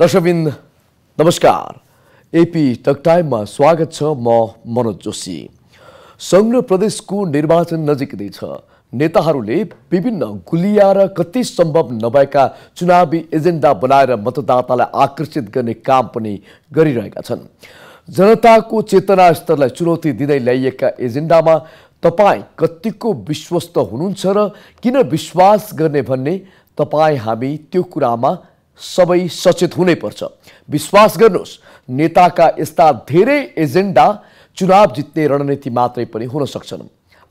दर्शकबिन नमस्कार AP talk टाइममा स्वागत छ म मनोज जोशी सङ्घ प्रदेशको निर्वाचन नजिकै छ नेताहरूले विभिन्न गुलिया र कति सम्भव नभएका चुनावी एजेन्डा बनाएर मतदातालाई आकर्षित गर्ने काम पनि गरिरहेका छन् जनताको चेतना स्तरलाई चुनौती दिँदै ल्याइएका एजेन्डामा तपाईँ कतिको विश्वस्त हुनुहुन्छ र किन विश्वास गर्ने भन्ने तपाईँ हामी त्यो कुरामा सबै सचेत हुनैपर्छ विश्वास गर्नुहोस् नेताका यस्ता धेरै एजेन्डा चुनाव जित्ने रणनीति मात्रै पनि हुन सक्छन्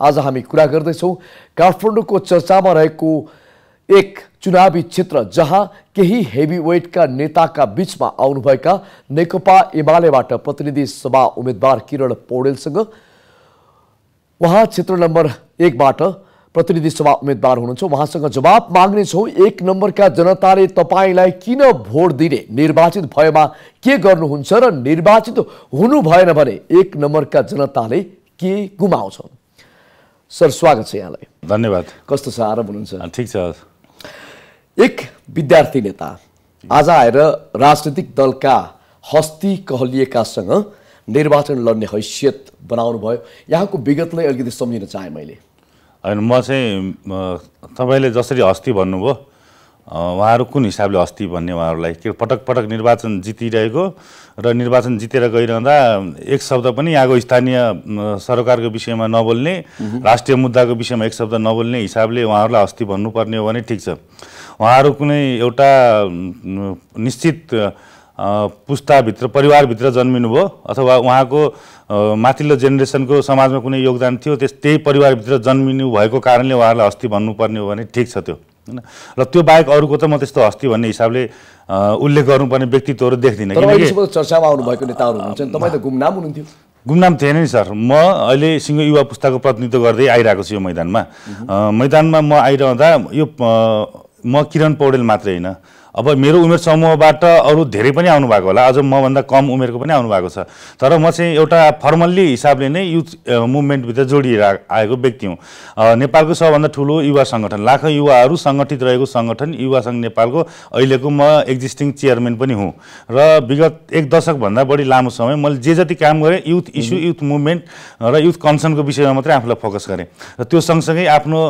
आज हामी कुरा गर्दैछौँ काठमाडौँको चर्चामा रहेको एक चुनावी क्षेत्र जहाँ केही वेटका नेताका बिचमा आउनुभएका नेकपा एमालेबाट प्रतिनिधि सभा उम्मेद्वार किरण पौडेलसँग उहाँ क्षेत्र नम्बर एकबाट प्रतिनिधि सभा उम्मेद्वार हुनुहुन्छ उहाँसँग जवाब माग्नेछौँ एक नम्बरका जनताले तपाईँलाई किन भोट दिने निर्वाचित भएमा के गर्नुहुन्छ र निर्वाचित हुनु भएन भने एक नम्बरका जनताले के गुमाउँछन् सर स्वागत छ यहाँलाई धन्यवाद कस्तो छ आराम हुनुहुन्छ ठिक छ एक विद्यार्थी नेता आज आएर राजनीतिक दलका हस्ती कहलिएकासँग निर्वाचन लड्ने हैसियत बनाउनु भयो यहाँको विगतलाई अलिकति सम्झिन चाहेँ मैले होइन म चाहिँ तपाईँले जसरी अस्ति भन्नुभयो उहाँहरू कुन हिसाबले अस्ति भन्ने उहाँहरूलाई के पटक पटक निर्वाचन जितिरहेको र निर्वाचन जितेर गइरहँदा एक शब्द पनि यहाँको स्थानीय सरकारको विषयमा नबोल्ने राष्ट्रिय मुद्दाको विषयमा एक शब्द नबोल्ने हिसाबले उहाँहरूलाई अस्ति भन्नुपर्ने हो भने ठिक छ उहाँहरू कुनै एउटा निश्चित पुस्ताभित्र परिवारभित्र जन्मिनुभयो अथवा उहाँको माथिल्लो जेनेरेसनको समाजमा कुनै योगदान थियो त्यस त्यही परिवारभित्र जन्मिनु भएको कारणले उहाँहरूलाई हस्ती भन्नुपर्ने हो भने ठिक छ त्यो होइन र त्यो बाहेक अरूको त म त्यस्तो हस्ती भन्ने हिसाबले उल्लेख गर्नुपर्ने व्यक्तित्वहरू देख्दिनँ चर्चामा आउनुभएको नेताहरू हुनुहुन्छ तपाईँ त गुमनाम हुनुहुन्थ्यो गुमनाम थिएन नि सर म अहिले सिङ्गो युवा पुस्ताको प्रतिनिधित्व गर्दै आइरहेको छु यो मैदानमा मैदानमा म आइरहँदा यो म किरण पौडेल मात्रै होइन अब मेरो उमेर समूहबाट अरू धेरै पनि आउनुभएको होला अझ मभन्दा कम उमेरको पनि आउनुभएको छ तर म चाहिँ एउटा फर्मल्ली हिसाबले नै युथ मुभमेन्टभित्र जोडिएर आएको व्यक्ति हुँ नेपालको सबभन्दा ठुलो युवा सङ्गठन लाखौँ युवाहरू सङ्गठित रहेको सङ्गठन युवा सङ्घ नेपालको अहिलेको म एक्जिस्टिङ चेयरमेन पनि हुँ र विगत एक दशकभन्दा बढी लामो समय मैले जे जति काम गरेँ युथ इस्यु युथ मुभमेन्ट र युथ कन्सर्नको विषयमा मात्रै आफूलाई फोकस गरेँ र त्यो सँगसँगै आफ्नो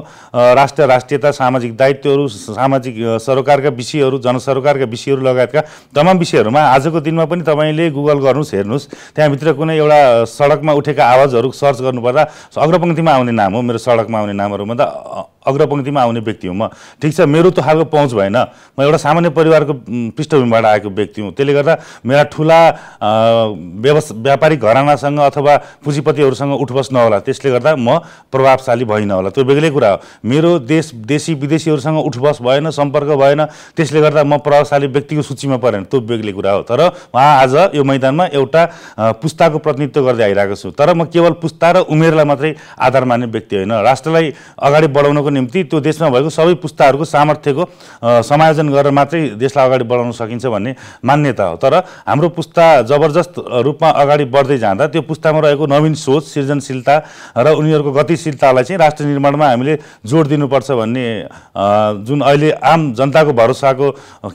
राष्ट्र राष्ट्रियता सामाजिक दायित्वहरू सामाजिक सरोकारका विषयहरू जन सरकारका विषयहरू लगायतका तमाम विषयहरूमा आजको दिनमा पनि तपाईँले गुगल गर्नुहोस् हेर्नुहोस् त्यहाँभित्र कुनै एउटा सडकमा उठेका आवाजहरू सर्च गर्नुपर्दा अग्रपङ्क्तिमा आउने नाम हो मेरो सडकमा आउने नामहरूमा त अग्रपङ्क्तिमा आउने व्यक्ति हुँ म ठिक छ मेरो त खालको पहुँच भएन म एउटा सामान्य परिवारको पृष्ठभूमिबाट आएको व्यक्ति हुँ त्यसले गर्दा मेरा ठुला व्यवस व्यापारिक घरानासँग अथवा पुँजीपतिहरूसँग उठबस नहोला त्यसले गर्दा म प्रभावशाली भइन होला त्यो बेग्लै कुरा हो मेरो देश देशी विदेशीहरूसँग उठबस भएन सम्पर्क भएन त्यसले गर्दा म प्रभावशाली व्यक्तिको सूचीमा परेन त्यो बेग्लै कुरा हो तर उहाँ आज यो मैदानमा एउटा पुस्ताको प्रतिनिधित्व गर्दै आइरहेको छु तर म केवल पुस्ता र उमेरलाई मात्रै आधार मान्ने व्यक्ति होइन राष्ट्रलाई अगाडि बढाउनको निम्ति त्यो देशमा भएको सबै पुस्ताहरूको सामर्थ्यको समायोजन गरेर मात्रै देशलाई अगाडि बढाउन सकिन्छ भन्ने मान्यता हो तर हाम्रो पुस्ता जबरजस्त रूपमा अगाडि बढ्दै जाँदा त्यो पुस्तामा रहेको नवीन सोच सृजनशीलता र उनीहरूको गतिशीलतालाई चाहिँ राष्ट्र निर्माणमा हामीले जोड दिनुपर्छ भन्ने जुन अहिले आम जनताको भरोसाको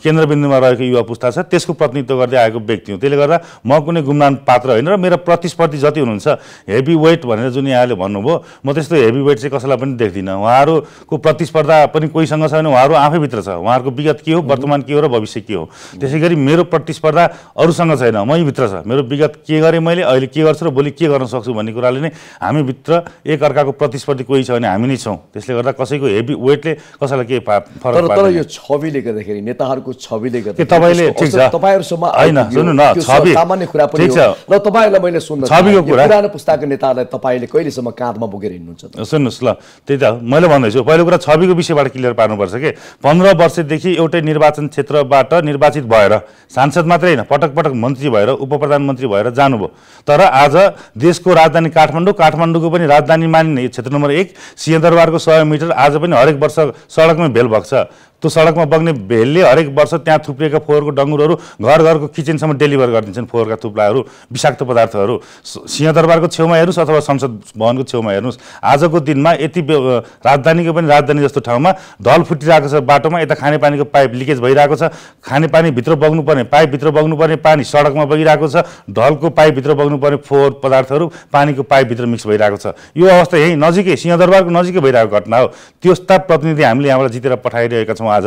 केन्द्रबिन्दुमा रहेको युवा पुस्ता छ त्यसको प्रतिनिधित्व गर्दै आएको व्यक्ति हो त्यसले गर्दा म कुनै गुमनाम पात्र होइन र मेरो प्रतिस्पर्धी जति हुनुहुन्छ हेभी वेट भनेर जुन यहाँले भन्नुभयो म त्यस्तो हेभी वेट चाहिँ कसैलाई पनि देख्दिनँ उहाँहरू को प्रतिस्पर्धा पनि कोहीसँग छ भने उहाँहरू आफैभित्र छ उहाँहरूको विगत के हो वर्तमान के हो र भविष्य के हो त्यसै गरी मेरो प्रतिस्पर्धा अरूसँग छैन मैभित्र छ मेरो विगत के गरेँ मैले अहिले के गर्छु र भोलि के गर्न सक्छु भन्ने कुराले नै हामीभित्र अर्काको प्रतिस्पर्धी कोही छ भने हामी नै छौँ त्यसले गर्दा कसैको हेभी वेटले कसैलाई केही फरक तर यो छविले गर्दाखेरि नेताहरूको छविले गर्दा तपाईँले ठिक छ तपाईँहरूसम्म होइन सुन्नु न छवि सामान्य कुरा पनि छ र तपाईँहरूलाई मैले सुन्नु छविको कुरा पुस्ताको कहिलेसम्म काँधमा बोकेर हिँड्नुहुन्छ सुन्नुहोस् ल त्यही त मैले भन्दैछु भइसक्यो पहिलो कुरा छविको विषयबाट क्लियर पार्नुपर्छ कि पन्ध्र वर्षदेखि एउटै निर्वाचन क्षेत्रबाट निर्वाचित भएर सांसद मात्रै होइन पटक पटक मन्त्री भएर उप प्रधानमन्त्री भएर जानुभयो तर आज देशको राजधानी काठमाडौँ काठमाडौँको पनि राजधानी मानिने क्षेत्र नम्बर एक सिंहदरबारको सय मिटर आज पनि हरेक वर्ष सडकमै भेल भएको छ त्यो सडकमा बग्ने भेलले हरेक वर्ष त्यहाँ थुप्रिएका फोहोरको डङ्गुरहरू घर घरको किचनसम्म डेलिभर गरिदिन्छन् फोहोरका थुप्लाहरू विषाक्त पदार्थहरू सिंहदरबारको छेउमा हेर्नुहोस् अथवा संसद भवनको छेउमा हेर्नुहोस् आजको दिनमा यति राजधानीको पनि राजधानी जस्तो ठाउँमा ढल फुटिरहेको छ बाटोमा यता खानेपानीको पाइप लिकेज भइरहेको छ खानेपानीभित्र बग्नुपर्ने पाइपभित्र बग्नुपर्ने पानी सडकमा बगिरहेको छ ढलको पाइपभित्र बग्नुपर्ने फोहोर पदार्थहरू पानीको पाइपभित्र मिक्स भइरहेको छ यो अवस्था यहीँ नजिकै सिंहदरबारको नजिकै भइरहेको घटना हो त्यस्ता प्रतिनिधि हामीले यहाँबाट जितेर पठाइरहेका छौँ आज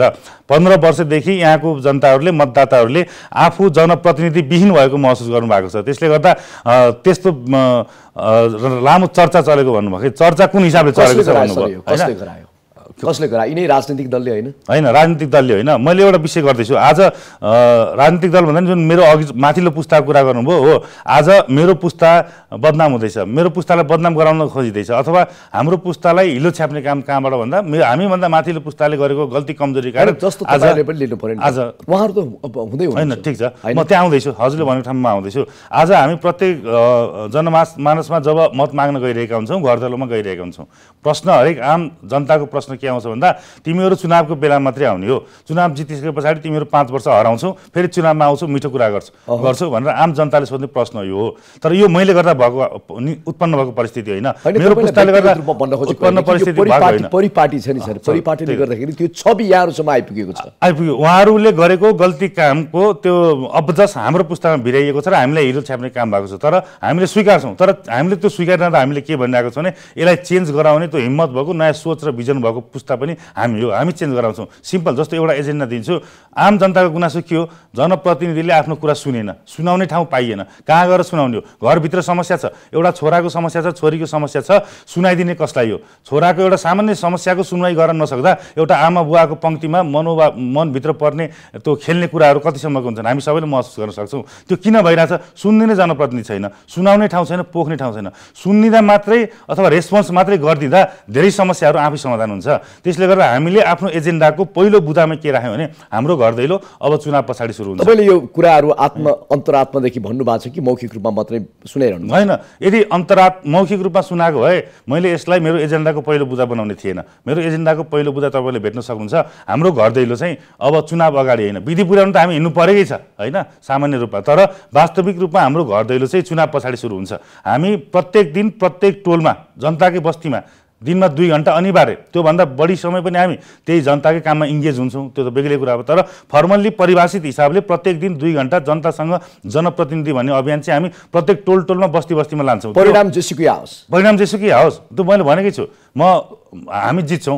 पन्ध्र वर्षदेखि यहाँको जनताहरूले मतदाताहरूले आफू जनप्रतिनिधिविहीन भएको महसुस गर्नुभएको छ त्यसले गर्दा त्यस्तो लामो चर्चा चलेको भन्नुभएको चर्चा कुन हिसाबले चलेको छ भन्नुभयो कसले गरा यिनै राजनीतिक दलले होइन होइन राजनीतिक दलले होइन मैले एउटा विषय गर्दैछु आज राजनीतिक दल भन्दा पनि जुन मेरो अघि माथिल्लो पुस्ताको कुरा गर्नुभयो हो आज मेरो पुस्ता बदनाम हुँदैछ मेरो पुस्तालाई बदनाम गराउन खोजिँदैछ अथवा हाम्रो पुस्तालाई हिलो छ्याप्ने काम कहाँबाट भन्दा मेरो हामीभन्दा माथिल्लो पुस्ताले गरेको गल्ती कमजोरी कारण जस्तो पनि लिनु पऱ्यो आज उहाँहरू त हुँदै होइन ठिक छ म त्यहाँ आउँदैछु हजुरले भनेको ठाउँमा आउँदैछु आज हामी प्रत्येक जनमास मानसमा जब मत माग्न गइरहेका हुन्छौँ घर दलोमा गइरहेका हुन्छौँ प्रश्न हरेक आम जनताको प्रश्न के आउँछ भन्दा तिमीहरू चुनावको बेला मात्रै आउने हो चुनाव जितिसके पछाडि तिमीहरू पाँच वर्ष हराउँछौ फेरि चुनावमा आउँछौ मिठो कुरा गर्छौ गर्छौ भनेर आम जनताले सोध्ने प्रश्न यो हो तर यो मैले गर्दा भएको उत्पन्न भएको परिस्थिति होइन मेरो पुस्ताले गर्दा उत्पन्न परिस्थिति परिपाटी छ नि सर परिपाटीले गर्दाखेरि त्यो छवि यहाँहरूसम्म आइपुगेको छ आइपुग्यो उहाँहरूले गरेको गल्ती कामको त्यो अबजस हाम्रो पुस्तामा भिराइएको छ र हामीलाई हिरो छ्याप्ने काम भएको छ तर हामीले स्वीकार्छौँ तर हामीले त्यो स्वीकार्दा हामीले के भनिरहेको छौँ भने यसलाई चेन्ज गराउने त्यो हिम्मत भएको नयाँ सोच र भिजन भएको पुस्ता पनि हामी हो हामी चेन्ज गराउँछौँ सिम्पल जस्तो एउटा एजेन्डा दिन्छु आम जनताको गुनासो के हो जनप्रतिनिधिले आफ्नो कुरा सुनेन सुनाउने ठाउँ पाइएन कहाँ गएर सुनाउने हो घरभित्र समस्या छ एउटा छोराको समस्या छ छोरीको समस्या छ सुनाइदिने कसलाई हो छोराको एउटा सामान्य समस्याको सुनवाई गर्न नसक्दा एउटा आमा बुवाको पङ्क्तिमा मनोभा मनभित्र पर्ने त्यो खेल्ने कुराहरू कतिसम्मको हुन्छन् हामी सबैले महसुस गर्न सक्छौँ त्यो किन भइरहेछ सुन्ने नै जनप्रतिनिधि छैन सुनाउने ठाउँ छैन पोख्ने ठाउँ छैन सुनिँदा मात्रै अथवा रेस्पोन्स मात्रै गरिदिँदा धेरै समस्याहरू आफै समाधान हुन्छ त्यसले गर्दा हामीले आफ्नो एजेन्डाको पहिलो बुदामा के राख्यौँ भने हाम्रो घर दैलो अब चुनाव पछाडि सुरु हुन्छ तपाईँले यो कुराहरू आत्म अन्तरात्मादेखि भन्नुभएको छ कि मौखिक रूपमा मात्रै सुनाइरहनु होइन यदि अन्तरात् मौखिक रूपमा सुनाएको भए मैले यसलाई मेरो एजेन्डाको पहिलो बुदा बनाउने थिएन मेरो एजेन्डाको पहिलो बुदा तपाईँले भेट्न सक्नुहुन्छ हाम्रो घर दैलो चाहिँ अब चुनाव अगाडि होइन विधि पुर्याउनु त हामी हिँड्नु परेकै छ होइन सामान्य रूपमा तर वास्तविक रूपमा हाम्रो घर दैलो चाहिँ चुनाव पछाडि सुरु हुन्छ हामी प्रत्येक दिन प्रत्येक टोलमा जनताकै बस्तीमा दिनमा दुई घन्टा अनिवार्य त्योभन्दा बढी समय पनि हामी त्यही जनताकै काममा इङ्गेज हुन्छौँ त्यो त बेग्लै कुरा हो तर फर्मल्ली परिभाषित हिसाबले प्रत्येक दिन दुई घन्टा जनतासँग जनप्रतिनिधि भन्ने अभियान चाहिँ हामी प्रत्येक टोल टोलमा बस्ती बस्तीमा लान्छौँ परिणाम जेसुकै आओस् परिणाम जेसुकै आओस् त्यो मैले भनेकै छु म हामी जित्छौँ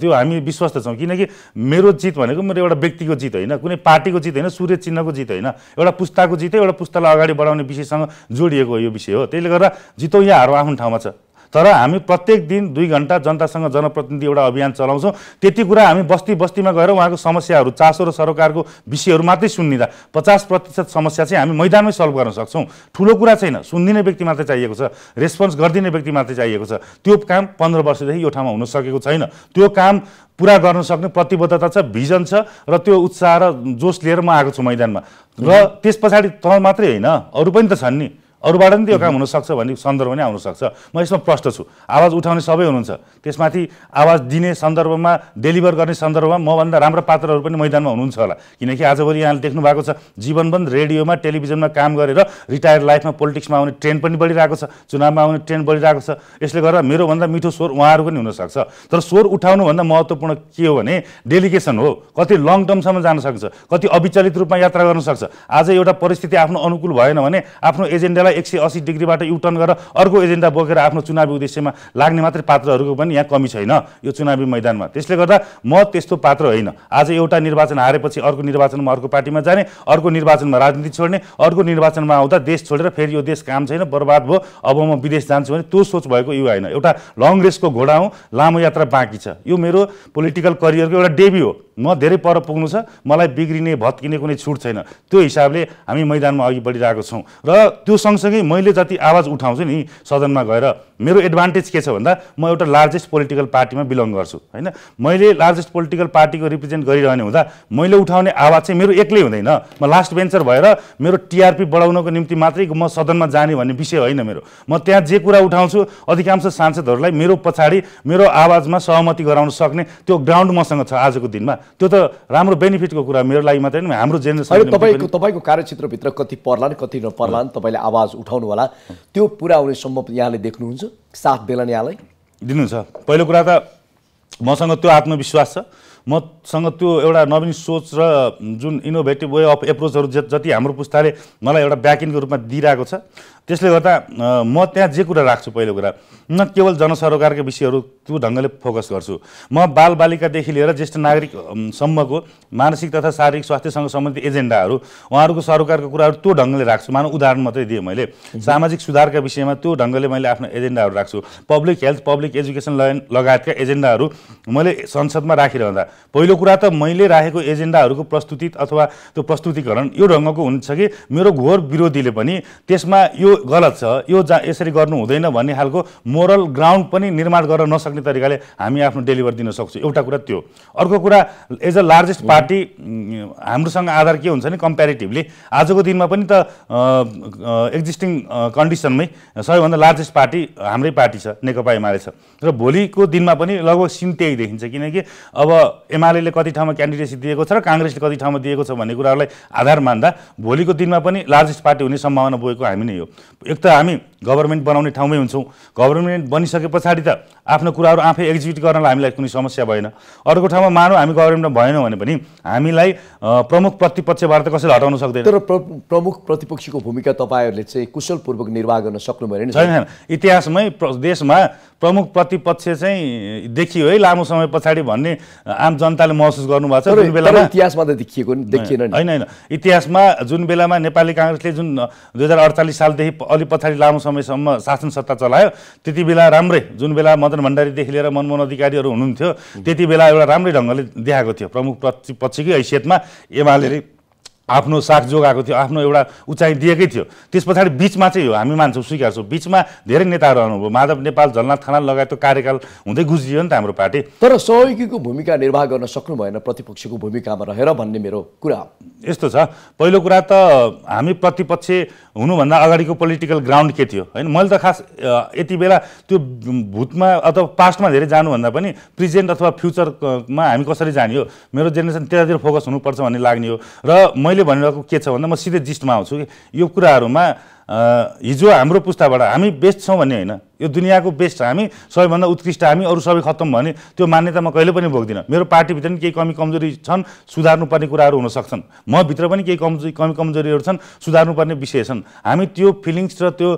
त्यो हामी विश्वस्त छौँ किनकि मेरो जित भनेको मेरो एउटा व्यक्तिको जित होइन कुनै पार्टीको जित होइन सूर्य चिन्हको जित होइन एउटा पुस्ताको जित एउटा पुस्तालाई अगाडि बढाउने विषयसँग जोडिएको यो विषय हो त्यसले गर्दा जितौँ या आफ्नो ठाउँमा छ तर हामी प्रत्येक दिन दुई घन्टा जनतासँग जनप्रतिनिधि एउटा अभियान चलाउँछौँ त्यति कुरा हामी बस्ती बस्तीमा गएर उहाँको समस्याहरू चासो र सरकारको विषयहरू मात्रै सुनिँदा पचास प्रतिशत समस्या चाहिँ हामी मैदानमै सल्भ गर्न सक्छौँ ठुलो कुरा छैन सुनिदिने व्यक्ति मात्रै चाहिएको छ रेस्पोन्स गरिदिने व्यक्ति मात्रै चाहिएको छ त्यो काम पन्ध्र वर्षदेखि यो ठाउँमा हुन सकेको छैन त्यो काम पुरा गर्न सक्ने प्रतिबद्धता छ भिजन छ र त्यो उत्साह र जोस लिएर म आएको छु मैदानमा र त्यस पछाडि त मात्रै होइन अरू पनि त छन् नि अरूबाट पनि त्यो काम हुनसक्छ भन्ने सन्दर्भ नै आउनसक्छ म यसमा प्रष्ट छु आवाज उठाउने सबै हुनुहुन्छ त्यसमाथि आवाज दिने सन्दर्भमा डेलिभर गर्ने सन्दर्भमा मभन्दा राम्रो पात्रहरू पनि मैदानमा हुनुहुन्छ होला किनकि आजभोलि यहाँले देख्नु भएको छ जीवनबन्द रेडियोमा टेलिभिजनमा काम गरेर रिटायर्ड लाइफमा पोलिटिक्समा आउने ट्रेन्ड पनि बढिरहेको छ चुनावमा आउने ट्रेन्ड बढिरहेको छ यसले गर्दा मेरोभन्दा मिठो स्वर उहाँहरू पनि हुनसक्छ तर स्वर उठाउनुभन्दा महत्त्वपूर्ण के हो भने डेलिगेसन हो कति लङ टर्मसम्म जान सक्छ कति अविचलित रूपमा यात्रा गर्न सक्छ आज एउटा परिस्थिति आफ्नो अनुकूल भएन भने आफ्नो एजेन्डालाई एजेन्डालाई एक सय असी डिग्रीबाट युटर्न गरेर अर्को एजेन्डा बोकेर आफ्नो चुनावी उद्देश्यमा लाग्ने मात्रै पात्रहरूको पनि यहाँ कमी छैन यो चुनावी मैदानमा त्यसले गर्दा म त्यस्तो पात्र होइन आज एउटा निर्वाचन हारेपछि अर्को निर्वाचनमा अर्को पार्टीमा जाने अर्को निर्वाचनमा राजनीति छोड्ने अर्को निर्वाचनमा आउँदा देश छोडेर फेरि यो देश काम छैन बर्बाद भयो अब म विदेश जान्छु भने त्यो सोच भएको यो होइन एउटा लङ रेसको घोडा हुँ लामो यात्रा बाँकी छ यो मेरो पोलिटिकल करियरको एउटा डेबी हो म धेरै पर पुग्नु छ मलाई बिग्रिने भत्किने कुनै छुट छैन त्यो हिसाबले हामी मैदानमा अघि बढिरहेको छौँ र त्यो सँगसँगै सँगसँगै मैले जति आवाज उठाउँछु नि सदनमा गएर मेरो एडभान्टेज के छ भन्दा म एउटा लार्जेस्ट पोलिटिकल पार्टीमा बिलङ गर्छु होइन मैले लार्जेस्ट पोलिटिकल पार्टीको रिप्रेजेन्ट गरिरहने हुँदा मैले उठाउने आवाज चाहिँ मेरो एक्लै हुँदैन म लास्ट बेन्चर भएर मेरो टिआरपी बढाउनको निम्ति मात्रै म सदनमा जाने भन्ने विषय होइन मेरो म त्यहाँ जे कुरा उठाउँछु अधिकांश सांसदहरूलाई मेरो पछाडि मेरो आवाजमा सहमति गराउन सक्ने त्यो ग्राउन्ड मसँग छ आजको दिनमा त्यो त राम्रो बेनिफिटको कुरा मेरो लागि मात्रै होइन हाम्रो जेनेरेसन तपाईँको तपाईँको कार्यक्षेत्रभित्र कति पर्ला कति नपर्ला तपाईँले आवाज उठाउनु होला त्यो पुरा सम्भव यहाँले देख्नुहुन्छ साथ बेला नि यहाँलाई छ पहिलो कुरा त मसँग त्यो आत्मविश्वास छ मसँग त्यो एउटा नवीन सोच र जुन इनोभेटिभ वे अफ एप्रोचहरू जति हाम्रो पुस्ताले मलाई एउटा ब्याकिनको रूपमा दिइरहेको छ त्यसले गर्दा म त्यहाँ जे कुरा राख्छु पहिलो कुरा न केवल जनसरोकारका विषयहरू त्यो ढङ्गले फोकस गर्छु म बालबालिकादेखि लिएर ज्येष्ठ नागरिकसम्मको मानसिक तथा शारीरिक स्वास्थ्यसँग सम्बन्धित एजेन्डाहरू उहाँहरूको सरोकारको कुराहरू त्यो ढङ्गले राख्छु मानव उदाहरण मात्रै दिएँ मैले सामाजिक सुधारका विषयमा त्यो ढङ्गले मैले आफ्नो एजेन्डाहरू राख्छु पब्लिक हेल्थ पब्लिक एजुकेसन लगायतका एजेन्डाहरू मैले संसदमा राखिरहँदा पहिलो कुरा त मैले राखेको एजेन्डाहरूको प्रस्तुति अथवा त्यो प्रस्तुतिकरण यो ढङ्गको हुन्छ कि मेरो घोर विरोधीले पनि त्यसमा यो यो गलत छ यो जा यसरी गर्नु हुँदैन भन्ने खालको मोरल ग्राउन्ड पनि निर्माण गर्न नसक्ने तरिकाले हामी आफ्नो डेलिभर दिन सक्छौँ एउटा कुरा त्यो अर्को कुरा एज अ लार्जेस्ट पार्टी हाम्रोसँग आधार के हुन्छ नि कम्पेरिटिभली आजको दिनमा पनि त एक्जिस्टिङ कन्डिसनमै सबैभन्दा लार्जेस्ट पार्टी हाम्रै पार्टी छ नेकपा एमाले छ र भोलिको दिनमा पनि लगभग सिन त्यही देखिन्छ किनकि अब एमाले कति ठाउँमा क्यान्डिडेसी दिएको छ र काङ्ग्रेसले कति ठाउँमा दिएको छ भन्ने कुराहरूलाई आधार मान्दा भोलिको दिनमा पनि लार्जेस्ट पार्टी हुने सम्भावना बोकेको हामी नै हो एक त हामी गभर्मेन्ट बनाउने ठाउँमै हुन्छौँ गभर्मेन्ट बनिसके पछाडि त आफ्नो कुराहरू आफै एक्जिक्युट गर्नलाई हामीलाई कुनै समस्या भएन अर्को ठाउँमा मानव हामी गभर्मेन्टमा भएनौँ भने पनि हामीलाई प्रमुख प्रतिपक्षबाट त कसैले हटाउन सक्दैन तर प्रमुख प्रतिपक्षको भूमिका तपाईँहरूले चाहिँ कुशलपूर्वक निर्वाह गर्न सक्नुभयो नि छैन इतिहासमै देशमा प्रमुख प्रतिपक्ष चाहिँ देखियो है लामो समय पछाडि भन्ने आम जनताले महसुस गर्नुभएको छ जुन बेलामा इतिहासमा त देखिएको देखिएन होइन होइन इतिहासमा जुन बेलामा नेपाली काङ्ग्रेसले जुन दुई हजार अडचालिस सालदेखि चाहिँ अलि पछाडि लामो समयसम्म शासन सत्ता चलायो त्यति बेला राम्रै जुन बेला मदन भण्डारीदेखि लिएर मनमोहन अधिकारीहरू हुनुहुन्थ्यो त्यति बेला एउटा राम्रै ढङ्गले देखाएको थियो प्रमुख पछिकै हैसियतमा एमाले आफ्नो साख जोगाएको थियो आफ्नो एउटा उचाइ दिएकै थियो त्यस पछाडि बिचमा चाहिँ हो हामी मान्छौँ स्वीकार्छौँ बिचमा धेरै नेताहरू आउनुभयो माधव नेपाल झलनाथ थाना लगायतको कार्यकाल हुँदै गुज्रियो नि त हाम्रो पार्टी तर सहयोगीको भूमिका निर्वाह गर्न सक्नु भएन प्रतिपक्षको भूमिकामा रहेर भन्ने मेरो कुरा यस्तो छ पहिलो कुरा त हामी प्रतिपक्ष हुनुभन्दा अगाडिको पोलिटिकल ग्राउन्ड के थियो होइन मैले त खास यति बेला त्यो भूतमा अथवा पास्टमा धेरै जानुभन्दा पनि प्रेजेन्ट अथवा फ्युचरमा हामी कसरी जाने हो मेरो जेनेरेसन त्यतातिर फोकस हुनुपर्छ भन्ने लाग्ने हो र मैले मैले भनिरहेको के छ भन्दा म सिधै जिस्टमा आउँछु कि यो कुराहरूमा हिजो हाम्रो पुस्ताबाट हामी बेस्ट छौँ भन्ने होइन यो दुनियाँको बेस्ट हामी सबैभन्दा उत्कृष्ट हामी अरू सबै खत्तम भने त्यो मान्यता म कहिले पनि भोग्दिनँ मेरो पार्टीभित्र पनि केही कमी कमजोरी छन् सुधार्नुपर्ने कुराहरू हुनसक्छन् म भित्र पनि केही कमजोरी कमी कमजोरीहरू छन् सुधार्नुपर्ने विषय छन् हामी त्यो फिलिङ्स र त्यो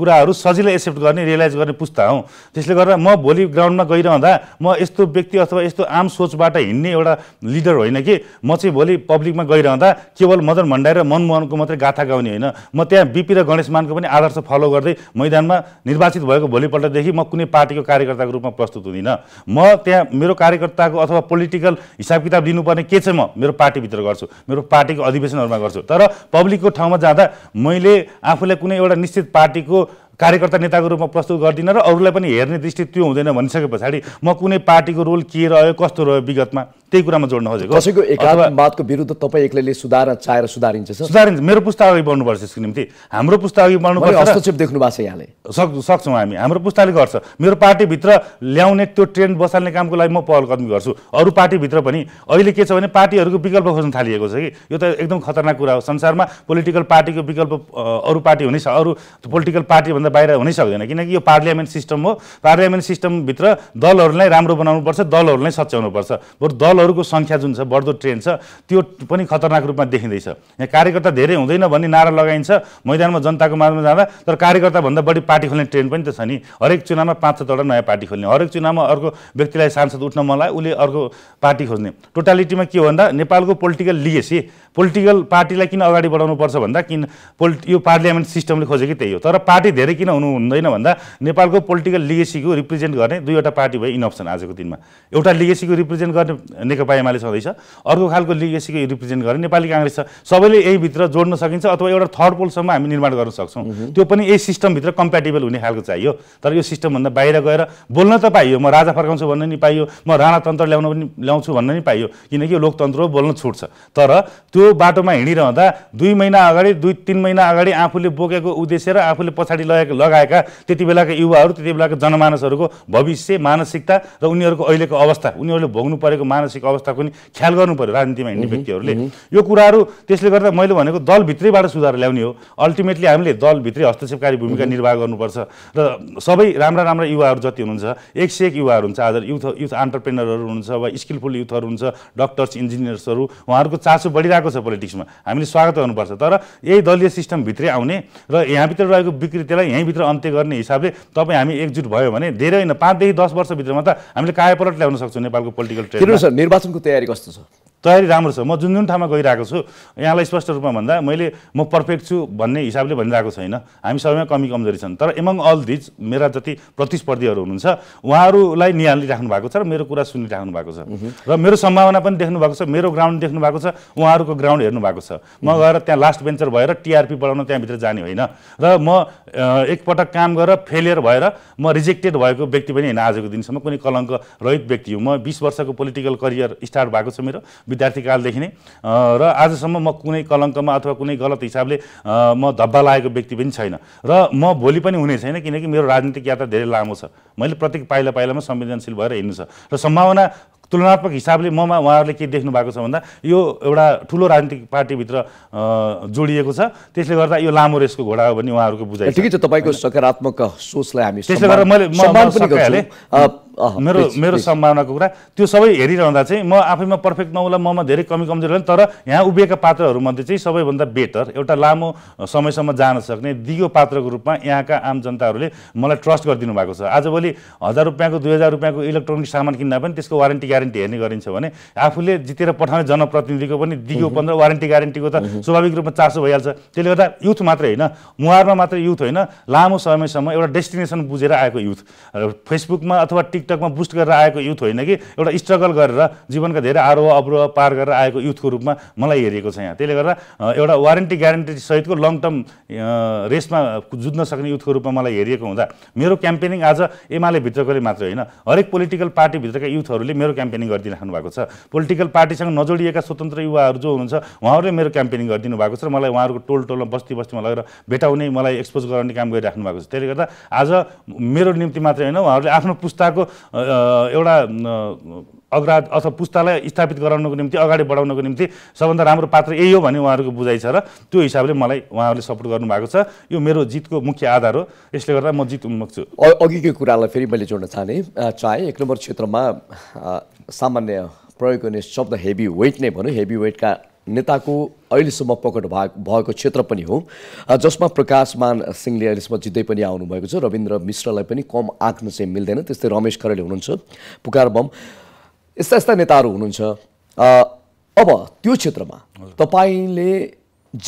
कुराहरू सजिलै एक्सेप्ट गर्ने रियलाइज गर्ने पुस्ता हौँ त्यसले गर्दा म भोलि ग्राउन्डमा गइरहँदा म यस्तो व्यक्ति अथवा यस्तो आम सोचबाट हिँड्ने एउटा लिडर होइन कि म चाहिँ भोलि पब्लिकमा गइरहँदा केवल मदन भण्डारी र मनमोहनको मात्रै गाथा गाउने होइन म त्यहाँ बिपी र गणेशमानको पनि आदर्श फलो गर्दै मैदानमा निर्वाचित भएको भोलिपल्टदेखि म कुनै पार्टीको कार्यकर्ताको रूपमा प्रस्तुत हुँदिनँ म त्यहाँ मेरो कार्यकर्ताको अथवा पोलिटिकल हिसाब किताब लिनुपर्ने के चाहिँ म मेरो पार्टीभित्र गर्छु मेरो पार्टीको अधिवेशनहरूमा गर्छु तर पब्लिकको ठाउँमा जाँदा मैले आफूलाई कुनै एउटा निश्चित पार्टीको कार्यकर्ता नेताको रूपमा प्रस्तुत गर्दिनँ र अरूलाई पनि हेर्ने दृष्टि त्यो हुँदैन भनिसके पछाडि म कुनै पार्टीको रोल के रह्यो कस्तो रह्यो विगतमा त्यही कुरामा जोड्न खोजेको कसैको एकात्मवादको विरुद्ध तपाईँ एक्लैले सुधार चाहेर सुधारिन्छ सुधारिन्छ मेरो पुस्ता अघि बढ्नुपर्छ यसको निम्ति हाम्रो पुस्ता अघि बढ्नुपर्छ हस्तक्षेप देख्नु भएको छ यहाँले सक् सक्छौँ हामी हाम्रो पुस्ताले गर्छ मेरो पार्टीभित्र ल्याउने त्यो ट्रेन्ड बसाल्ने कामको लागि म पहल कदमी गर्छु अरू पार्टीभित्र पनि अहिले के छ भने पार्टीहरूको विकल्प खोज्न थालिएको छ कि यो त एकदम खतरनाक कुरा हो संसारमा पोलिटिकल पार्टीको विकल्प अरू पार्टी हुनै अरू पोलिटिकल पार्टीभन्दा बाहिर हुनै सक्दैन किनकि यो पार्लियामेन्ट सिस्टम हो पार्लियामेन्ट सिस्टमभित्र दलहरूलाई राम्रो बनाउनुपर्छ दलहरूलाई सच्याउनुपर्छ बरु दल दलहरूको सङ्ख्या जुन छ बढ्दो ट्रेन्ड छ त्यो पनि खतरनाक रूपमा देखिँदैछ यहाँ कार्यकर्ता धेरै हुँदैन भन्ने नारा लगाइन्छ मैदानमा जनताको माझमा जाँदा तर कार्यकर्ताभन्दा बढी पार्टी खोल्ने ट्रेन्ड पनि त छ नि हरेक चुनावमा पाँच सातवटा नयाँ पार्टी खोल्ने हरेक चुनावमा अर्को व्यक्तिलाई सांसद उठ्न मलाई उसले अर्को पार्टी खोज्ने टोटालिटीमा के हो भन्दा नेपालको पोलिटिकल लिगेसी पोलिटिकल पार्टीलाई किन अगाडि बढाउनु पर्छ भन्दा किन पोलिट यो पार्लियामेन्ट सिस्टमले खोजेकै त्यही हो तर पार्टी धेरै किन हुनु हुँदैन भन्दा नेपालको पोलिटिकल लिगेसीको रिप्रेजेन्ट गर्ने दुईवटा पार्टी भयो इनअप्सन आजको दिनमा एउटा लिगेसीको रिप्रेजेन्ट गर्ने नेकपा एमाले छँदैछ अर्को खालको लिगेसीको रिप्रेजेन्ट गरे नेपाली काङ्ग्रेस छ सबैले यहीभित्र जोड्न सकिन्छ अथवा एउटा थर्ड पोलसम्म हामी निर्माण गर्न सक्छौँ त्यो पनि यही सिस्टमभित्र कम्प्याटेबल हुने खालको चाहियो तर यो सिस्टमभन्दा बाहिर गएर बोल्न त पाइयो म राजा फर्काउँछु भन्न नि पाइयो म राणातन्त्र ल्याउन पनि ल्याउँछु भन्न नि पाइयो किनकि लोकतन्त्र हो बोल्न छुट्छ तर त्यो बाटोमा हिँडिरहँदा दुई महिना अगाडि दुई तिन महिना अगाडि आफूले बोकेको उद्देश्य र आफूले पछाडि लगाएको लगाएका त्यति बेलाका युवाहरू त्यति बेलाका जनमानसहरूको भविष्य मानसिकता र उनीहरूको अहिलेको अवस्था उनीहरूले भोग्नु परेको मानसिक मानसिक अवस्था पनि ख्याल गर्नु पऱ्यो राजनीतिमा हिँड्ने व्यक्तिहरूले यो कुराहरू त्यसले गर्दा मैले भनेको दलभित्रैबाट सुधार ल्याउने हो अल्टिमेटली हामीले दलभित्रै हस्तक्षेपकारी भूमिका निर्वाह गर्नुपर्छ र सबै राम्रा राम्रा युवाहरू जति हुनुहुन्छ एक सेक एक युवाहरू हुन्छ आज युथ युथ अन्टरप्रेनरहरू हुनुहुन्छ वा स्किलफुल युथहरू हुन्छ डक्टर्स इन्जिनियर्सहरू उहाँहरूको चासो बढिरहेको छ पोलिटिक्समा हामीले स्वागत गर्नुपर्छ तर यही दलीय सिस्टमभित्रै आउने र यहाँभित्र रहेको विकृतिलाई यहीँभित्र अन्त्य गर्ने हिसाबले तपाईँ हामी एकजुट भयो भने धेरै होइन पाँचदेखि दस वर्षभित्रमा त हामीले कायापलट ल्याउन सक्छौँ नेपालको पोलिटिकल ट्रेड निर्वाचनको तयारी कस्तो छ तयारी राम्रो छ म जुन जुन ठाउँमा गइरहेको छु यहाँलाई स्पष्ट रूपमा भन्दा मैले म पर्फेक्ट छु भन्ने हिसाबले भनिरहेको छैन हामी सबैमा कमी कमजोरी छन् तर एमङ अल दिज मेरा जति प्रतिस्पर्धीहरू हुनुहुन्छ उहाँहरूलाई निहालिराख्नु भएको छ र मेरो कुरा सुनिराख्नु भएको छ र मेरो सम्भावना पनि देख्नु भएको छ मेरो ग्राउन्ड देख्नु भएको छ उहाँहरूको ग्राउन्ड हेर्नु भएको छ म गएर त्यहाँ लास्ट बेन्चर भएर टिआरपी बढाउन त्यहाँभित्र जाने होइन र म एकपटक काम गरेर फेलियर भएर म रिजेक्टेड भएको व्यक्ति पनि होइन आजको दिनसम्म कुनै कलङ्क रहित व्यक्ति हो म बिस वर्षको पोलिटिकल करियर स्टार्ट भएको छ मेरो विद्यार्थी कालदेखि नै र आजसम्म म कुनै कलङ्कमा अथवा कुनै गलत हिसाबले म धब्बा लागेको व्यक्ति पनि छैन र म भोलि पनि हुने छैन किनकि मेरो राजनीतिक यात्रा धेरै लामो छ मैले प्रत्येक पाइला पाइलामा संवेदनशील भएर हिँड्नु छ र सम्भावना तुलनात्मक हिसाबले ममा उहाँहरूले के देख्नु भएको छ भन्दा यो एउटा ठुलो राजनीतिक पार्टीभित्र जोडिएको छ त्यसले गर्दा यो लामो रेसको घोडा हो भन्ने उहाँहरूको बुझाइ ठिकै छ तपाईँको सकारात्मक सोचलाई हामी त्यसले गर्दा मैले मेरो मेरो सम्भावनाको कुरा त्यो सबै हेरिरहँदा चाहिँ म आफैमा पर्फेक्ट नहुला ममा धेरै कमी कमजोरी होला तर यहाँ उभिएका पात्रहरूमध्ये चाहिँ सबैभन्दा बेटर एउटा लामो समयसम्म जान सक्ने दिगो पात्रको रूपमा यहाँका आम जनताहरूले मलाई ट्रस्ट गरिदिनु भएको छ आजभोलि हजार रुपियाँको दुई हजार रुपियाँको इलेक्ट्रोनिक सामान किन्दा पनि त्यसको वारेन्टी ग्यारेन्टी हेर्ने गरिन्छ भने आफूले जितेर पठाउने जनप्रतिनिधिको पनि दिगो पन्ध्र वारेन्टी ग्यारेन्टीको त स्वाभाविक रूपमा चासो भइहाल्छ त्यसले गर्दा युथ मात्रै होइन मुहारमा मात्रै युथ होइन लामो समयसम्म एउटा डेस्टिनेसन बुझेर आएको युथ फेसबुकमा अथवा टिक टिकटकमा बुस्ट गरेर आएको युथ होइन कि एउटा स्ट्रगल गरेर जीवनका धेरै आरोह अवरोह पार गरेर आएको युथको रूपमा मलाई हेरिएको छ यहाँ त्यसले गर्दा एउटा वारेन्टी ग्यारेन्टी सहितको लङ टर्म रेसमा जुझ्न सक्ने युथको रूपमा मलाई हेरिएको हुँदा मेरो क्याम्पेनिङ आज एमाले भित्रकोले मात्र होइन हरेक पोलिटिकल पार्टीभित्रका युथहरूले मेरो क्याम्पेनिङ गरिदिइराख्नु भएको छ पोलिटिकल पार्टीसँग नजोडिएका स्वतन्त्र युवाहरू जो हुनुहुन्छ उहाँहरूले मेरो क्याम्पेनिङ गरिदिनु भएको छ र मलाई उहाँहरूको टोल टोलमा बस्ती बस्तीमा लगेर भेटाउने मलाई एक्सपोज गराउने काम गरिराख्नु भएको छ त्यसले गर्दा आज मेरो निम्ति मात्रै होइन उहाँहरूले आफ्नो पुस्ताको एउटा अग्रा अथवा पुस्तालाई स्थापित गराउनको निम्ति अगाडि बढाउनको निम्ति सबभन्दा राम्रो पात्र यही हो भन्ने उहाँहरूको बुझाइ छ र त्यो हिसाबले मलाई उहाँहरूले सपोर्ट गर्नुभएको छ यो मेरो जितको मुख्य आधार हो यसले गर्दा म जित उन्मुख छु अघिको कुरालाई फेरि मैले जोड्न चाहने चाहे एक नम्बर क्षेत्रमा सामान्य प्रयोग गर्ने शब्द हेभी वेट नै भनौँ हेभी वेटका नेताको अहिलेसम्म पकड भएको क्षेत्र पनि हो जसमा प्रकाशमान सिंहले अहिलेसम्म जित्दै पनि आउनुभएको छ रविन्द्र मिश्रलाई पनि कम आँक्न चाहिँ मिल्दैन त्यस्तै रमेश खरेल हुनुहुन्छ पुकार बम यस्ता यस्ता नेताहरू हुनुहुन्छ अब त्यो क्षेत्रमा तपाईँले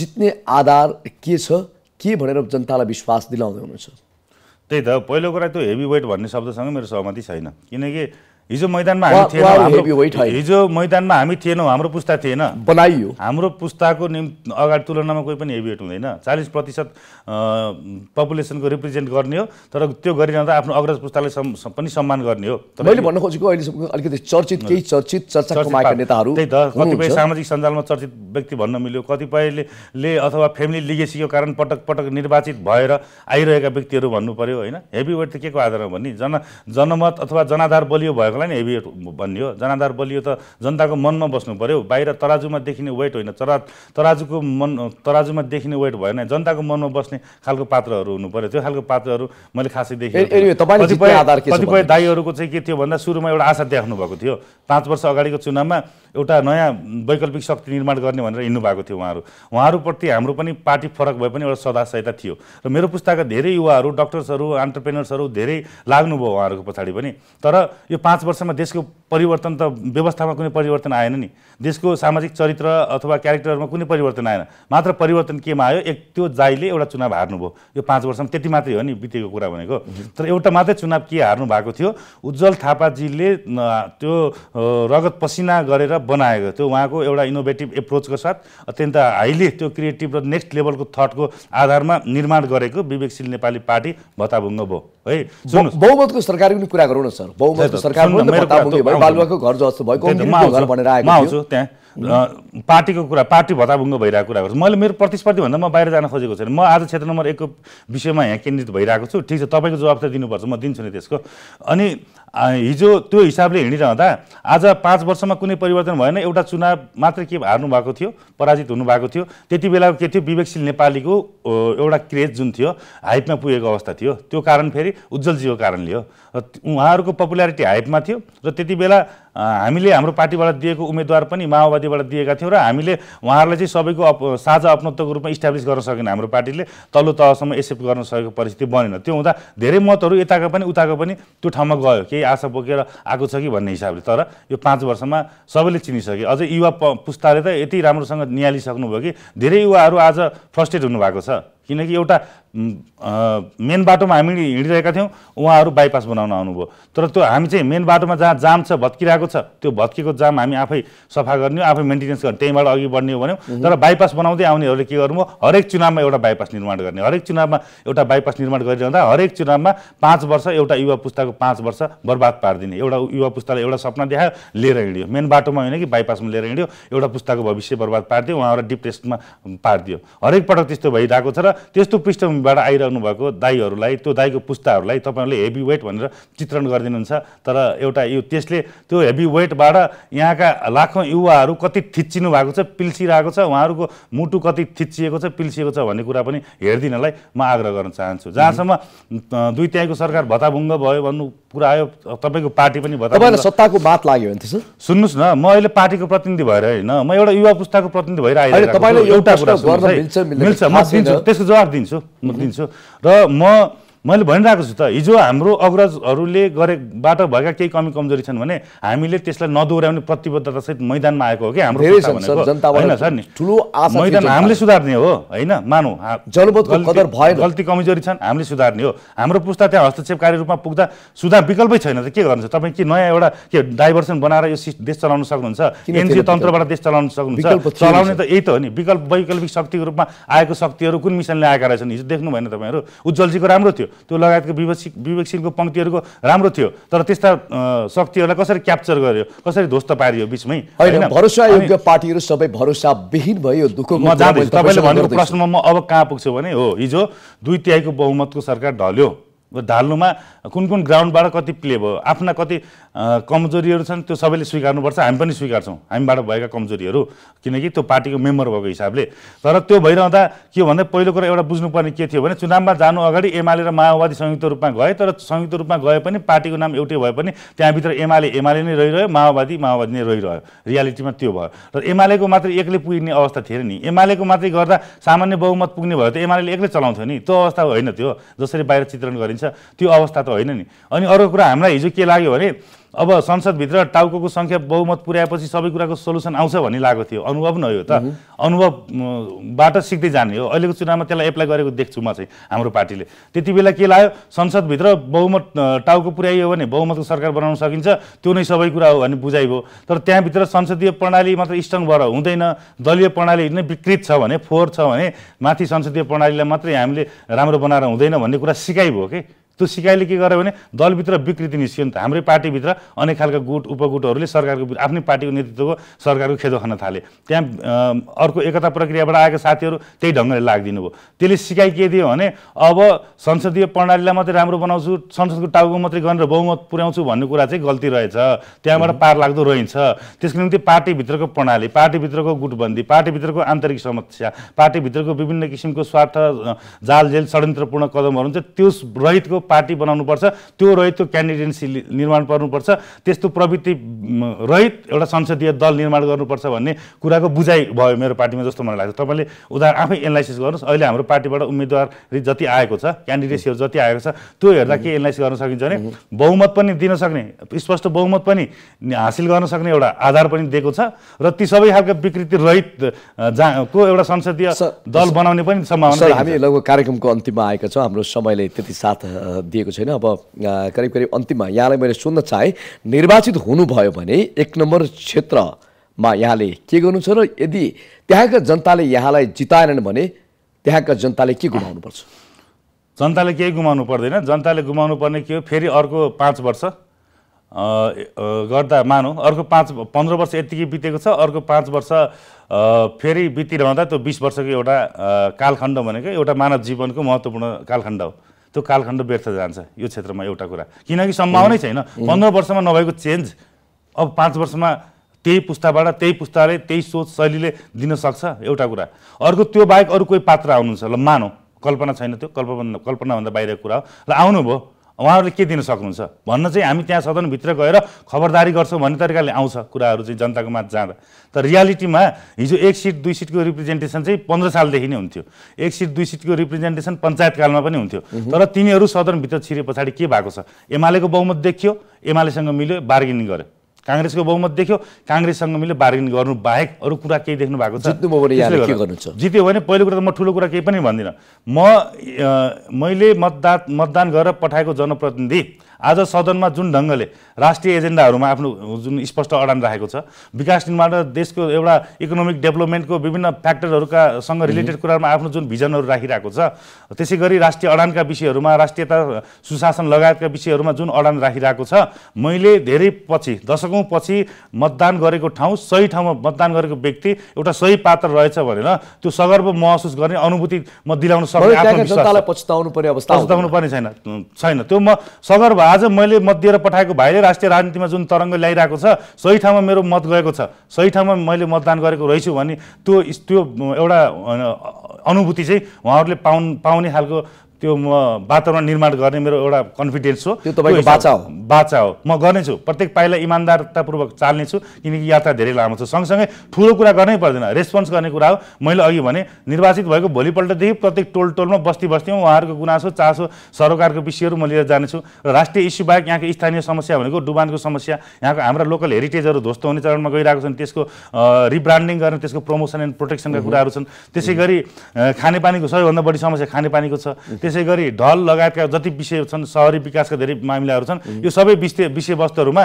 जित्ने आधार के छ के भनेर जनतालाई विश्वास दिलाउँदै हुनुहुन्छ त्यही त पहिलो कुरा त्यो हेभी वेट भन्ने शब्दसँग मेरो सहमति छैन किनकि हिजो मैदानमा हामी थिएनौँ हिजो मैदानमा हामी थिएनौँ हाम्रो पुस्ता थिएन बनाइयो हाम्रो पुस्ताको निम्ति अगाडि तुलनामा कोही पनि हेभीवेट हुँदैन चालिस प्रतिशत पपुलेसनको रिप्रेजेन्ट गर्ने हो तर त्यो गरिरहँदा आफ्नो अग्रज पुस्तालाई पनि सम्मान गर्ने हो मैले भन्न खोजेको अहिलेसम्म अलिकति चर्चित केही चर्चित चर्चा नेताहरू त्यही त कतिपय सामाजिक सञ्जालमा चर्चित व्यक्ति भन्न मिल्यो कतिपयले अथवा फ्यामिली लिगेसीको कारण पटक पटक निर्वाचित भएर आइरहेका व्यक्तिहरू भन्नु पऱ्यो होइन हेभी वेट त के को आधारमा भन्ने जन जनमत अथवा जनाधार बलियो भएको नै हेभी भन्ने जनाधार बलियो त जनताको मनमा बस्नु पऱ्यो बाहिर तराजुमा देखिने वेट होइन तरा तराजुको मन तराजुमा देखिने वेट भएन जनताको मनमा बस्ने खालको पात्रहरू हुनु पऱ्यो त्यो खालको पात्रहरू मैले खासै देखेँ कतिपय दाईहरूको चाहिँ के थियो भन्दा सुरुमा एउटा आशा देख्नु भएको थियो पाँच वर्ष अगाडिको चुनावमा एउटा नयाँ वैकल्पिक शक्ति निर्माण गर्ने भनेर हिँड्नु भएको थियो उहाँहरू उहाँहरूप्रति हाम्रो पनि पार्टी फरक भए पनि एउटा सहायता थियो र मेरो पुस्ताका धेरै युवाहरू डक्टर्सहरू अन्टरप्रेनर्सहरू धेरै लाग्नुभयो उहाँहरूको पछाडि पनि तर यो पाँच वर्षमा देशको परिवर्तन त व्यवस्थामा कुनै परिवर्तन आएन नि देशको सामाजिक चरित्र अथवा क्यारेक्टरमा कुनै परिवर्तन आएन मात्र परिवर्तन केमा आयो एक त्यो जाइले एउटा चुनाव हार्नुभयो यो पाँच वर्षमा त्यति मात्रै हो नि बितेको कुरा भनेको तर एउटा मात्रै चुनाव के हार्नु भएको थियो उज्जवल थापाजीले त्यो रगत पसिना गरेर बनाएको त्यो उहाँको एउटा इनोभेटिभ एप्रोचको साथ अत्यन्त हाइली त्यो क्रिएटिभ र नेक्स्ट लेभलको थटको आधारमा निर्माण गरेको विवेकशील नेपाली पार्टी भत्ताभुङ्ग भयो है बहुमतको पनि कुरा गरौँ न सर बहुमतको सरकार मेरो बालुवाको घर जस्तो भएको आउँछु त्यहाँ पार्टीको कुरा पार्टी भत्ताभुङ्ग भइरहेको कुरा गर्छु मैले मेरो प्रतिस्पर्धी भन्दा म बाहिर जान खोजेको छैन म आज क्षेत्र नम्बर एकको विषयमा यहाँ केन्द्रित भइरहेको छु ठिक छ तपाईँको जवाब त दिनुपर्छ म दिन्छु नि त्यसको अनि हिजो त्यो हिसाबले हिँडिरहँदा आज पाँच वर्षमा कुनै परिवर्तन भएन एउटा चुनाव मात्रै के हार्नु भएको थियो पराजित हुनुभएको थियो त्यति बेलाको के थियो विवेकशील नेपालीको एउटा क्रेज जुन थियो हाइपमा पुगेको अवस्था थियो त्यो कारण फेरि उज्जवलजीको कारणले हो र उहाँहरूको पपुल्यारिटी हाइपमा थियो र त्यति बेला हामीले हाम्रो पार्टीबाट दिएको उम्मेद्वार पनि माओवादीबाट दिएका थियौँ र हामीले उहाँहरूलाई चाहिँ सबैको अप साझा अपनत्वको रूपमा इस्टाब्लिस गर्न सकेन हाम्रो पार्टीले तल्लो तहसम्म एक्सेप्ट गर्न सकेको परिस्थिति बनेन त्यो हुँदा धेरै मतहरू यताको पनि उताको पनि त्यो ठाउँमा गयो केही आशा बोकेर आएको छ कि भन्ने हिसाबले तर यो पाँच वर्षमा सबैले चिनिसके अझ युवा पुस्ताले त यति राम्रोसँग निहालिसक्नुभयो कि धेरै युवाहरू आज फ्रस्ट्रेट हुनुभएको छ किनकि एउटा मेन बाटोमा हामी हिँडिरहेका थियौँ उहाँहरू बाइपास बनाउन आउनुभयो तर त्यो हामी चाहिँ मेन बाटोमा जहाँ जाम छ भत्किरहेको छ त्यो भत्किएको जाम हामी आफै सफा गर्ने आफै मेन्टेनेन्स गर्ने त्यहीँबाट अघि बढ्ने हो भन्यौँ तर बाइपास बनाउँदै आउनेहरूले के गर्नुभयो हरेक चुनावमा एउटा बाइपास निर्माण गर्ने हरेक चुनावमा एउटा बाइपास निर्माण गरिरहँदा हरेक चुनावमा पाँच वर्ष एउटा युवा पुस्ताको पाँच वर्ष बर्बाद पारिदिने एउटा युवा पुस्तालाई एउटा सपना देखायो लिएर हिँड्यो मेन बाटोमा होइन कि बाइपासमा लिएर हिँड्यो एउटा पुस्ताको भविष्य बर्बाद पारिदियो उहाँहरूलाई डिप्रेसमा पारिदियो हरेक पटक त्यस्तो भइरहेको छ र त्यस्तो पृष्ठभूमिबाट आइरहनु भएको दाईहरूलाई त्यो दाईको पुस्ताहरूलाई तपाईँहरूले हेभी वेट भनेर चित्रण गरिदिनुहुन्छ तर एउटा यो त्यसले त्यो हेभी वेटबाट यहाँका लाखौँ युवाहरू कति थिचिनु भएको छ पिल्सिरहेको छ उहाँहरूको मुटु कति थिचिएको छ पिल्सिएको छ भन्ने कुरा पनि हेरिदिनलाई म आग्रह गर्न चाहन्छु जहाँसम्म दुई तिहाईको सरकार भत्ताभुङ्ग भयो भन्नु कुरा आयो तपाईँको पार्टी पनि भत्ता सत्ताको बात लाग्यो भने त्यसो सुन्नुहोस् न म अहिले पार्टीको प्रतिनिधि भएर होइन म एउटा युवा पुस्ताको प्रतिनिधि भएर आइरहेको एउटा कुरा मिल्छ त्यसको जवाब दिन्छु म दिन्छु र म मैले भनिरहेको छु त हिजो हाम्रो अग्रजहरूले गरेबाट भएका केही कमी कमजोरी छन् भने हामीले त्यसलाई नदोहोऱ्याउने प्रतिबद्धतासहित मैदानमा आएको हो कि हाम्रो होइन सर नि ठुलो मैदान हामीले सुधार्ने हो होइन मानौँ गल्ती कमजोरी छन् हामीले सुधार्ने हो हाम्रो पुस्ता त्यहाँ हस्तक्षेपकारी रूपमा पुग्दा सुधार विकल्पै छैन त के गर्नुहुन्छ तपाईँ के नयाँ एउटा के डाइभर्सन बनाएर यो देश चलाउन सक्नुहुन्छ एनजिओ तन्त्रबाट देश चलाउन सक्नुहुन्छ चलाउने त यही त हो नि विकल्प वैकल्पिक शक्तिको रूपमा आएको शक्तिहरू कुन मिसनले आएका रहेछन् हिजो देख्नु भएन तपाईँहरू उज्जवलजीको राम्रो थियो त्यो लगायतको विवेकशील विवेकशीलको पङ्क्तिहरूको राम्रो थियो तर त्यस्ता शक्तिहरूलाई कसरी क्याप्चर गर्यो कसरी ध्वस्त पारियो बिचमै होइन भरोसा योग्य पार्टीहरू सबै भरोसा विहीन भयो दुःख म जाँदैछु तपाईँले भनेको प्रश्नमा म अब कहाँ पुग्छु भने हो हिजो दुई तिहाईको बहुमतको सरकार ढल्यो ढाल्नुमा कुन कुन ग्राउन्डबाट कति प्ले भयो आफ्ना कति कमजोरीहरू छन् त्यो सबैले स्वीकार्नुपर्छ हामी पनि स्वीकार्छौँ हामीबाट भएका कमजोरीहरू किनकि त्यो पार्टीको मेम्बर भएको हिसाबले तर त्यो भइरहँदा के भन्दा पहिलो कुरा एउटा बुझ्नुपर्ने के थियो भने चुनावमा जानु अगाडि एमाले र माओवादी संयुक्त रूपमा गए तर संयुक्त रूपमा गए पनि पार्टीको नाम एउटै भए पनि त्यहाँभित्र एमाले एमाले नै रहिरह्यो माओवादी माओवादी नै रहिरह्यो रियालिटीमा त्यो भयो र एमालेको मात्रै एक्लै पुग्ने अवस्था थिएन नि एमालेको मात्रै गर्दा सामान्य बहुमत पुग्ने भयो त एमाले एक्लै चलाउँथ्यो नि त्यो अवस्था होइन त्यो जसरी बाहिर चित्रण गरिन्छ त्यो अवस्था त होइन नि अनि अर्को कुरा हामीलाई हिजो के लाग्यो भने अब संसदभित्र टाउको सङ्ख्या बहुमत पुर्याएपछि सबै कुराको सोल्युसन आउँछ भन्ने लागेको थियो अनुभव न यो त अनुभवबाट सिक्दै जाने हो अहिलेको चुनावमा त्यसलाई एप्लाई गरेको देख्छु म चाहिँ हाम्रो पार्टीले त्यति बेला के लाग्यो संसदभित्र बहुमत टाउको पुर्याइयो भने बहुमतको सरकार बनाउन सकिन्छ त्यो नै सबै कुरा हो भने बुझाइ भयो तर त्यहाँभित्र संसदीय प्रणाली मात्र स्ट्रङ भएर हुँदैन दलीय प्रणाली नै विकृत छ भने फोहोर छ भने माथि संसदीय प्रणालीलाई मात्रै हामीले राम्रो बनाएर हुँदैन भन्ने कुरा सिकाइ भयो कि त्यो सिकाइले के गर्यो भने दलभित्र विकृति निस्क्यो नि त हाम्रै पार्टीभित्र अनेक खालका गुट उपगुटहरूले सरकारको आफ्नै पार्टीको नेतृत्वको सरकारको खेदो खान थाले त्यहाँ अर्को एकता प्रक्रियाबाट आएका साथीहरू त्यही ढङ्गले लागिदिनु भयो त्यसले सिकाइ के दियो भने अब संसदीय प्रणालीलाई मात्रै राम्रो बनाउँछु संसदको टाउको मात्रै गरेर बहुमत पुर्याउँछु भन्ने कुरा चाहिँ गल्ती रहेछ त्यहाँबाट पार लाग्दो रहन्छ त्यसको निम्ति पार्टीभित्रको प्रणाली पार्टीभित्रको गुटबन्दी पार्टीभित्रको आन्तरिक समस्या पार्टीभित्रको विभिन्न किसिमको स्वार्थ जालझेल षड्यन्त्रपूर्ण कदमहरू हुन्छ त्यो रहितको पार्टी बनाउनुपर्छ त्यो रहित त्यो क्यान्डिडेन्सी निर्माण गर्नुपर्छ त्यस्तो प्रवृत्ति रहित एउटा संसदीय दल निर्माण गर्नुपर्छ भन्ने कुराको बुझाइ भयो मेरो पार्टीमा जस्तो मलाई लाग्छ तपाईँले उदाहरण आफै एनालाइसिस गर्नुहोस् अहिले हाम्रो पार्टीबाट उम्मेदवारी जति आएको छ क्यान्डिडेट्सहरू जति आएको छ त्यो हेर्दा के एनालाइसिस गर्न सकिन्छ भने बहुमत पनि दिन सक्ने स्पष्ट बहुमत पनि हासिल गर्न सक्ने एउटा आधार पनि दिएको छ र ती सबै खालका विकृति रहित जहाँ को एउटा संसदीय दल बनाउने पनि सम्भावना हामी लगभग कार्यक्रमको अन्तिममा आएका छौँ हाम्रो समयले त्यति साथ दिएको छैन अब करिब करिब अन्तिममा यहाँलाई मैले सुन्न चाहेँ निर्वाचित हुनुभयो भने एक नम्बर क्षेत्रमा यहाँले के गर्नु छ र यदि त्यहाँका जनताले यहाँलाई जिताएनन् भने त्यहाँका जनताले के गुमाउनुपर्छ जनताले केही गुमाउनु पर्दैन जनताले गुमाउनु पर्ने के हो फेरि अर्को पाँच वर्ष गर्दा मानौँ अर्को पाँच पन्ध्र वर्ष यत्तिकै बितेको छ अर्को पाँच वर्ष फेरि बितिरहँदा त्यो बिस वर्षको एउटा कालखण्ड भनेको एउटा मानव जीवनको महत्त्वपूर्ण कालखण्ड हो त्यो कालखण्ड व्यर्थ जान्छ यो क्षेत्रमा एउटा कुरा किनकि सम्भावनै छैन पन्ध्र वर्षमा नभएको चेन्ज अब पाँच वर्षमा त्यही पुस्ताबाट त्यही पुस्ताले त्यही सोच शैलीले दिन सक्छ एउटा कुरा अर्को त्यो बाहेक अरू कोही पात्र आउनुहुन्छ ल मानौँ कल्पना छैन त्यो कल्पना कल्पनाभन्दा बाहिरको कुरा हो र आउनुभयो उहाँहरूले के दिन सक्नुहुन्छ भन्न चाहिँ हामी त्यहाँ सदनभित्र गएर खबरदारी गर्छौँ भन्ने तरिकाले आउँछ कुराहरू चाहिँ जनताको माथि जाँदा तर रियालिटीमा हिजो एक सिट दुई सिटको रिप्रेजेन्टेसन चाहिँ पन्ध्र सालदेखि नै हुन्थ्यो एक सिट दुई सिटको रिप्रेजेन्टेसन पञ्चायतकालमा पनि हुन्थ्यो तर तिनीहरू सदनभित्र छिरे पछाडि के भएको छ एमालेको बहुमत देखियो एमालेसँग मिल्यो बार्गेनिङ गर्यो काङ्ग्रेसको बहुमत देख्यो काङ्ग्रेससँग मिले बार्गेन गर्नु बाहेक अरू कुरा केही देख्नु भएको छ जित्यो भने पहिलो कुरा त म ठुलो कुरा केही पनि भन्दिनँ म मैले मतदान मतदान गरेर पठाएको जनप्रतिनिधि आज सदनमा जुन ढङ्गले राष्ट्रिय एजेन्डाहरूमा आफ्नो जुन स्पष्ट अडान राखेको छ विकास निर्माण र देशको एउटा इकोनोमिक डेभलपमेन्टको विभिन्न फ्याक्टरहरूका सँग रिलेटेड कुरामा आफ्नो जुन भिजनहरू राखिरहेको छ त्यसै गरी राष्ट्रिय अडानका विषयहरूमा राष्ट्रियता सुशासन लगायतका विषयहरूमा जुन अडान राखिरहेको छ मैले धेरै पछि दशकौँ पछि मतदान गरेको ठाउँ सही ठाउँमा मतदान गरेको व्यक्ति एउटा सही पात्र रहेछ भनेर त्यो सगर्व महसुस गर्ने अनुभूति म दिलाउन सक्छु पछताउनु पर्ने अवस्था पछताउनु पर्ने छैन छैन त्यो म सगर्भ आज मैले मत दिएर पठाएको भाइले राष्ट्रिय राजनीतिमा जुन तरङ्ग ल्याइरहेको छ सही ठाउँमा मेरो मत गएको छ सही ठाउँमा मैले मतदान गरेको रहेछु भने त्यो त्यो एउटा अनुभूति चाहिँ उहाँहरूले पाउ पाउने खालको त्यो म वातावरण निर्माण गर्ने मेरो एउटा कन्फिडेन्स हो त्यो तपाईँको बाचा हो बाचा हो म गर्नेछु प्रत्येक पाइला इमान्दारतापूर्वक चाल्नेछु किनकि यात्रा धेरै लामो छ सँगसँगै ठुलो कुरा गर्नै पर्दैन रेस्पोन्स गर्ने कुरा हो मैले अघि भने निर्वाचित भएको भोलिपल्टदेखि प्रत्येक टोल टोलमा बस्ती बस्तीमा उहाँहरूको गुनासो चासो सरकारको विषयहरू म लिएर जानेछु र राष्ट्रिय इस्यु बाहेक यहाँको स्थानीय समस्या भनेको डुबानको समस्या यहाँको हाम्रा लोकल हेरिटेजहरू ध्वस्त हुने चरणमा गइरहेको छन् त्यसको रिब्रान्डिङ गर्ने त्यसको प्रमोसन एन्ड प्रोटेक्सनका कुराहरू छन् त्यसै गरी खानेपानीको सबैभन्दा बढी समस्या खानेपानीको छ त्यसै गरी ढल लगायतका जति विषय छन् सहरी विकासका धेरै मामिलाहरू छन् यो सबै विषय विषयवस्तुहरूमा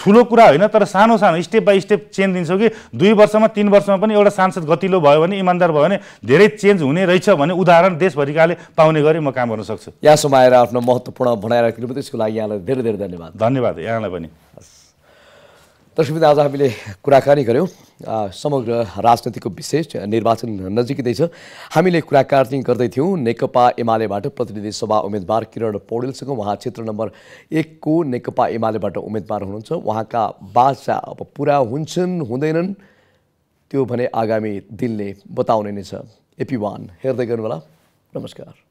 ठुलो कुरा होइन तर सानो सानो स्टेप बाई स्टेप चेन्ज दिन्छौँ कि दुई वर्षमा तिन वर्षमा पनि एउटा सांसद गतिलो भयो भने इमान्दार भयो भने धेरै चेन्ज हुने रहेछ भने उदाहरण देशभरिकाले पाउने गरी म काम गर्न सक्छु यहाँसम्म आएर आफ्नो महत्त्वपूर्ण बनाइराख्नु त्यसको लागि यहाँलाई धेरै धेरै धन्यवाद धन्यवाद यहाँलाई पनि दर्शकबिन्द आज हामीले कुराकानी गऱ्यौँ समग्र राजनीतिको विशेष निर्वाचन नजिकै छ हामीले कुराकानी गर्दै थियौँ नेकपा एमालेबाट प्रतिनिधि सभा उम्मेदवार किरण पौडेलसँग उहाँ क्षेत्र नम्बर एकको नेकपा एमालेबाट उम्मेदवार हुनुहुन्छ उहाँका बाचा अब पुरा हुन्छन् हुँदैनन् त्यो भने आगामी दिनले बताउने नै छ एपी वान हेर्दै गर्नुहोला नमस्कार